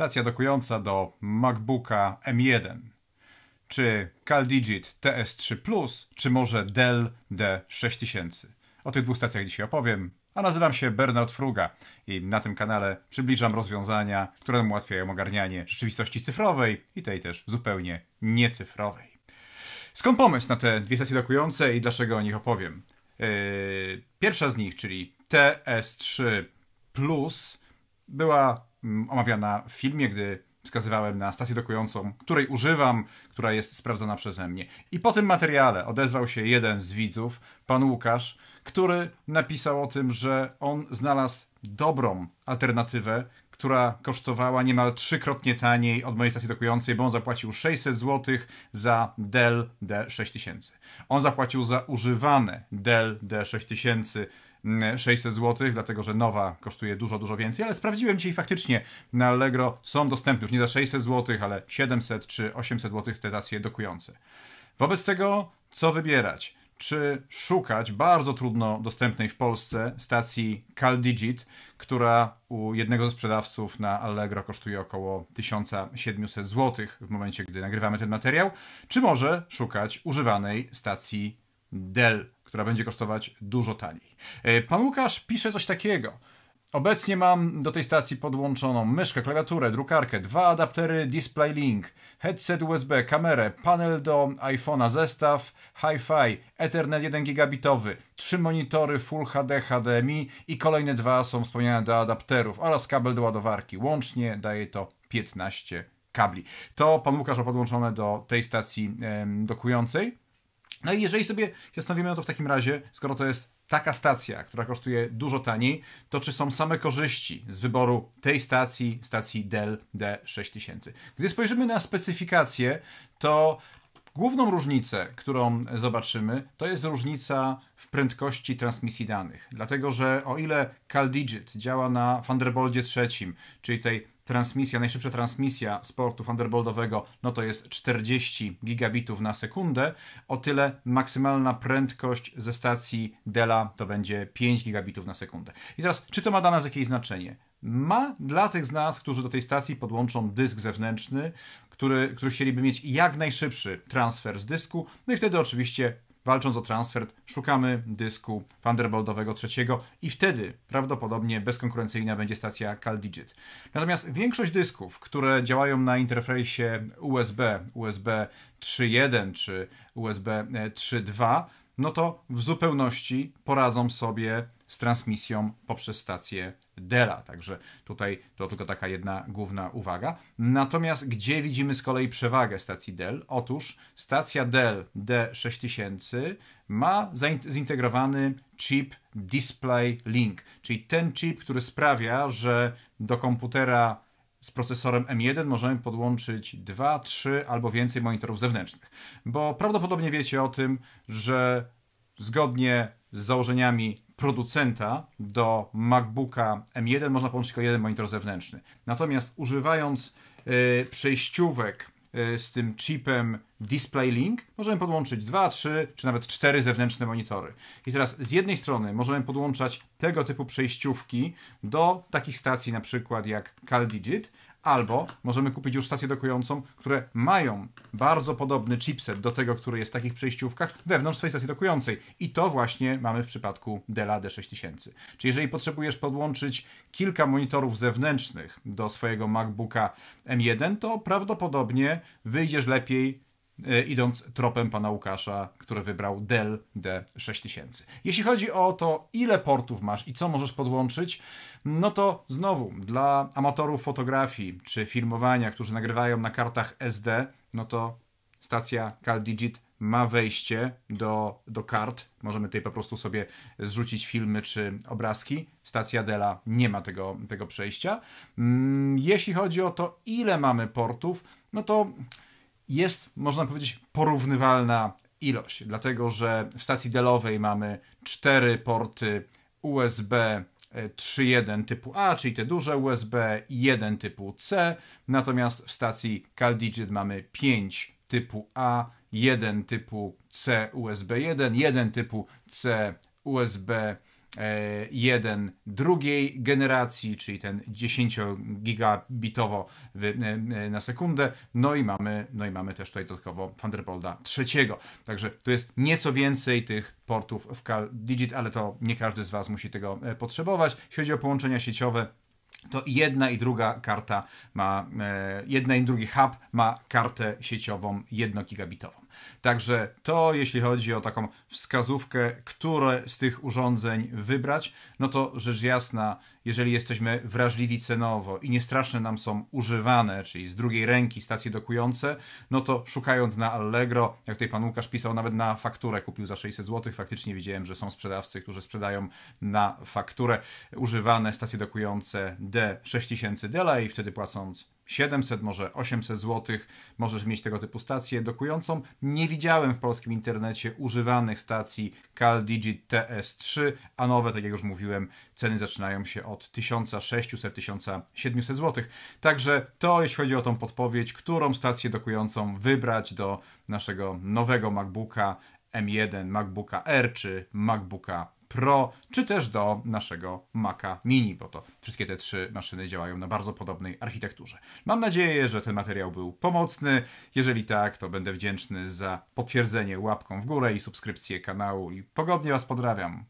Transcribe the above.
stacja dokująca do MacBooka M1, czy CalDigit TS3 Plus, czy może Dell D6000. O tych dwóch stacjach dzisiaj opowiem, a nazywam się Bernard Fruga i na tym kanale przybliżam rozwiązania, które nam ułatwiają ogarnianie rzeczywistości cyfrowej i tej też zupełnie niecyfrowej. Skąd pomysł na te dwie stacje dokujące i dlaczego o nich opowiem? Yy, pierwsza z nich, czyli TS3 Plus, była omawiana w filmie, gdy wskazywałem na stację dokującą, której używam, która jest sprawdzona przeze mnie. I po tym materiale odezwał się jeden z widzów, pan Łukasz, który napisał o tym, że on znalazł dobrą alternatywę, która kosztowała niemal trzykrotnie taniej od mojej stacji dokującej, bo on zapłacił 600 zł za Dell D6000. On zapłacił za używane Dell D6000 600 mm, zł, dlatego że nowa kosztuje dużo, dużo więcej, ale sprawdziłem dzisiaj faktycznie na Allegro są dostępne już nie za 600 zł, ale 700 czy 800 zł te stacje dokujące. Wobec tego, co wybierać? Czy szukać bardzo trudno dostępnej w Polsce stacji CalDigit, która u jednego ze sprzedawców na Allegro kosztuje około 1700 zł w momencie, gdy nagrywamy ten materiał, czy może szukać używanej stacji Dell która będzie kosztować dużo taniej. E, pan Łukasz pisze coś takiego. Obecnie mam do tej stacji podłączoną myszkę, klawiaturę, drukarkę, dwa adaptery Display Link, headset USB, kamerę, panel do iPhone'a, zestaw, Hi-Fi, Ethernet 1 gigabitowy, trzy monitory Full HD HDMI i kolejne dwa są wspomniane do adapterów oraz kabel do ładowarki. Łącznie daje to 15 kabli. To pan Łukasz ma podłączone do tej stacji dokującej. No i jeżeli sobie zastanowimy, o no to w takim razie, skoro to jest taka stacja, która kosztuje dużo taniej, to czy są same korzyści z wyboru tej stacji, stacji Dell D6000? Gdy spojrzymy na specyfikację, to Główną różnicę, którą zobaczymy, to jest różnica w prędkości transmisji danych. Dlatego, że o ile CalDigit działa na Thunderboltie trzecim, czyli tej transmisja, najszybsza transmisja z portu Thunderboltowego, no to jest 40 gigabitów na sekundę, o tyle maksymalna prędkość ze stacji Dela to będzie 5 gigabitów na sekundę. I teraz, czy to ma dla nas jakieś znaczenie? Ma dla tych z nas, którzy do tej stacji podłączą dysk zewnętrzny, który, którzy chcieliby mieć jak najszybszy transfer z dysku, no i wtedy oczywiście walcząc o transfer, szukamy dysku Thunderboltowego trzeciego i wtedy prawdopodobnie bezkonkurencyjna będzie stacja CalDigit. Natomiast większość dysków, które działają na interfejsie USB, USB 3.1 czy USB 3.2, e, no to w zupełności poradzą sobie z transmisją poprzez stację DELA. Także tutaj to tylko taka jedna główna uwaga. Natomiast gdzie widzimy z kolei przewagę stacji DEL? Otóż stacja DEL D6000 ma zintegrowany chip Display Link, czyli ten chip, który sprawia, że do komputera z procesorem M1 możemy podłączyć 2, 3 albo więcej monitorów zewnętrznych. Bo prawdopodobnie wiecie o tym, że zgodnie z założeniami producenta do MacBooka M1 można podłączyć tylko jeden monitor zewnętrzny. Natomiast używając yy, przejściówek E, z tym chipem Display Link możemy podłączyć dwa, trzy, czy nawet cztery zewnętrzne monitory. I teraz z jednej strony możemy podłączać tego typu przejściówki do takich stacji na przykład jak CalDigit, albo możemy kupić już stację dokującą, które mają bardzo podobny chipset do tego, który jest w takich przejściówkach wewnątrz swojej stacji dokującej. I to właśnie mamy w przypadku Dela D6000. Czyli jeżeli potrzebujesz podłączyć kilka monitorów zewnętrznych do swojego MacBooka M1, to prawdopodobnie wyjdziesz lepiej Y, idąc tropem pana Łukasza, który wybrał Dell D6000. Jeśli chodzi o to, ile portów masz i co możesz podłączyć, no to znowu dla amatorów fotografii czy filmowania, którzy nagrywają na kartach SD, no to stacja CalDigit ma wejście do, do kart. Możemy tutaj po prostu sobie zrzucić filmy czy obrazki. Stacja Della nie ma tego, tego przejścia. Mm, jeśli chodzi o to, ile mamy portów, no to jest, można powiedzieć, porównywalna ilość, dlatego że w stacji delowej mamy cztery porty USB 3.1 e, typu A, czyli te duże USB, i jeden typu C, natomiast w stacji CalDigit mamy 5 typu A, jeden typu C USB 1, jeden typu C USB 2. E, jeden drugiej generacji, czyli ten 10 gigabitowo e, e, na sekundę. No i mamy, no i mamy też tutaj dodatkowo Thunderbolta trzeciego. Także tu jest nieco więcej tych portów w Cal Digit, ale to nie każdy z Was musi tego potrzebować. Jeśli chodzi o połączenia sieciowe, to jedna i druga karta ma, jedna i drugi hub ma kartę sieciową 1 gigabitową. Także to, jeśli chodzi o taką wskazówkę, które z tych urządzeń wybrać, no to rzecz jasna, jeżeli jesteśmy wrażliwi cenowo i niestraszne nam są używane, czyli z drugiej ręki stacje dokujące, no to szukając na Allegro, jak tutaj pan Łukasz pisał, nawet na fakturę kupił za 600 zł, faktycznie widziałem, że są sprzedawcy, którzy sprzedają na fakturę używane stacje dokujące D6000 Dela i wtedy płacąc 700, może 800 zł, możesz mieć tego typu stację dokującą. Nie widziałem w polskim internecie używanych stacji CalDigit TS3, a nowe, tak jak już mówiłem, ceny zaczynają się od 1600-1700 zł. Także to jeśli chodzi o tą podpowiedź, którą stację dokującą wybrać do naszego nowego MacBooka M1, MacBooka R czy MacBooka Pro, czy też do naszego Maca Mini, bo to wszystkie te trzy maszyny działają na bardzo podobnej architekturze. Mam nadzieję, że ten materiał był pomocny. Jeżeli tak, to będę wdzięczny za potwierdzenie łapką w górę i subskrypcję kanału i pogodnie Was pozdrawiam.